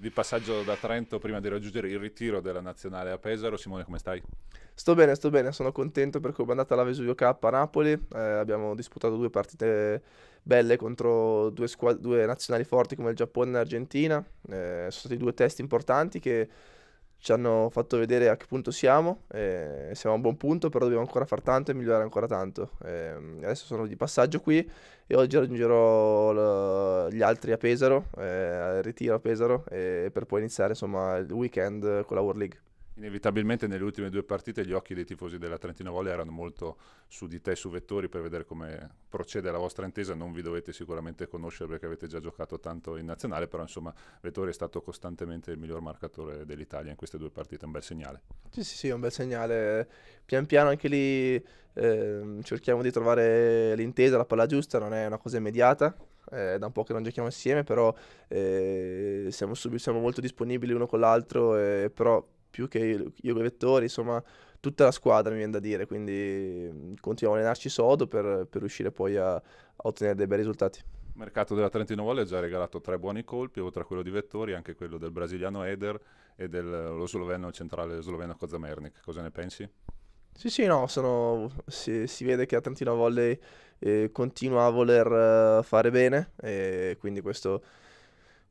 di passaggio da Trento prima di raggiungere il ritiro della nazionale a Pesaro. Simone, come stai? Sto bene, sto bene, sono contento perché come è andata la Vesuvio Cup a Napoli. Eh, abbiamo disputato due partite belle contro due, squad- due nazionali forti come il Giappone e l'Argentina. Eh, sono stati due test importanti che ci hanno fatto vedere a che punto siamo, eh, siamo a un buon punto, però dobbiamo ancora far tanto e migliorare ancora tanto. Eh, adesso sono di passaggio qui e oggi raggiungerò gli altri a Pesaro, eh, al ritiro a Pesaro, per poi iniziare insomma il weekend con la World League inevitabilmente nelle ultime due partite gli occhi dei tifosi della Trentino Volley erano molto su di te, su Vettori, per vedere come procede la vostra intesa. Non vi dovete sicuramente conoscere perché avete già giocato tanto in nazionale, però insomma Vettori è stato costantemente il miglior marcatore dell'Italia in queste due partite, un bel segnale. Sì, sì, sì, un bel segnale. Pian piano anche lì eh, cerchiamo di trovare l'intesa, la palla giusta, non è una cosa immediata, eh, È da un po' che non giochiamo assieme, però eh, siamo, sub- siamo molto disponibili uno con l'altro, eh, però più che io, io e Vettori, insomma tutta la squadra mi viene da dire, quindi mm, continuiamo a allenarci sodo per, per riuscire poi a, a, ottenere dei bei risultati. Il mercato della Trentino Volley ha già regalato tre buoni colpi, oltre a quello di Vettori, anche quello del brasiliano Eder e dello sloveno centrale sloveno Kozamernik. Cosa ne pensi? Sì, sì, no, sono, si, si, vede che la Trentino Volley eh, continua a voler eh, fare bene e quindi questo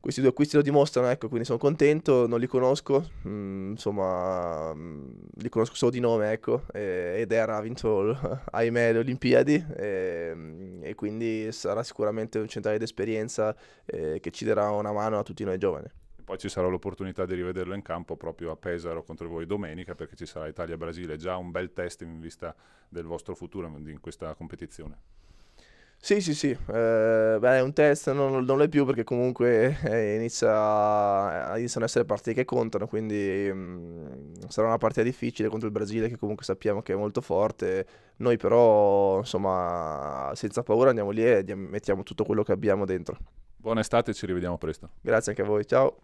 questi due acquisti lo dimostrano, ecco, quindi sono contento, non li conosco, mh, mm, insomma, mh, mm, li conosco solo di nome, ecco, e, ed era ha vinto, ahimè, le Olimpiadi e, mm, e, quindi sarà sicuramente un centrale d'esperienza eh, che ci darà una mano a tutti noi giovani. poi ci sarà l'opportunità di rivederlo in campo proprio a Pesaro contro voi domenica perché ci sarà Italia-Brasile, già un bel test in vista del vostro futuro in questa competizione. Sì, sì, sì, ehm, beh, è un test, non, non lo è più perché comunque eh, inizia, iniziano a essere partite che contano, quindi mh, mm, sarà una partita difficile contro il Brasile che comunque sappiamo che è molto forte, noi però insomma senza paura andiamo lì e mettiamo tutto quello che abbiamo dentro. Buona estate e ci rivediamo presto. Grazie anche a voi, ciao.